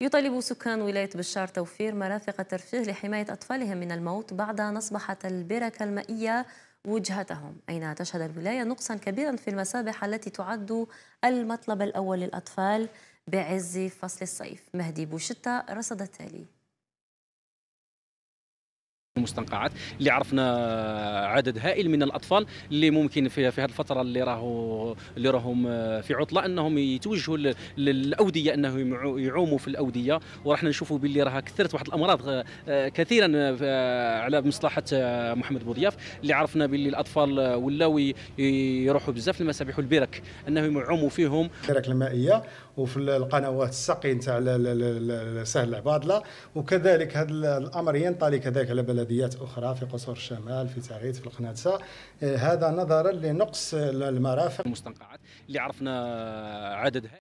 يطالب سكان ولاية بشار توفير مرافق ترفيه لحماية أطفالهم من الموت بعد أن أصبحت البركة المائية وجهتهم أين تشهد الولاية نقصا كبيرا في المسابح التي تعد المطلب الأول للأطفال بعز فصل الصيف مهدي بوشتة رصد التالي المستنقعات اللي عرفنا عدد هائل من الاطفال اللي ممكن في, في هذه الفتره اللي راهو اللي راهم آه، في عطله انهم يتوجهوا للاوديه انهم يعوموا في الاوديه وراحنا نشوفوا باللي راها كثرت واحد الامراض آه، آه، كثيرا على مصلحه محمد بوضياف اللي عرفنا باللي الاطفال ولاو يروحوا بزاف المسابح والبرك انهم يعوموا فيهم البرك المائيه وفي القنوات السقي نتاع سهل العبادله وكذلك هذا الامر ينطلي كذلك على بلد بلديات أخرى في قصور الشمال في تعيد في القنادسة آه، هذا نظرا لنقص المرافق المستنقعات اللي عرفنا عددها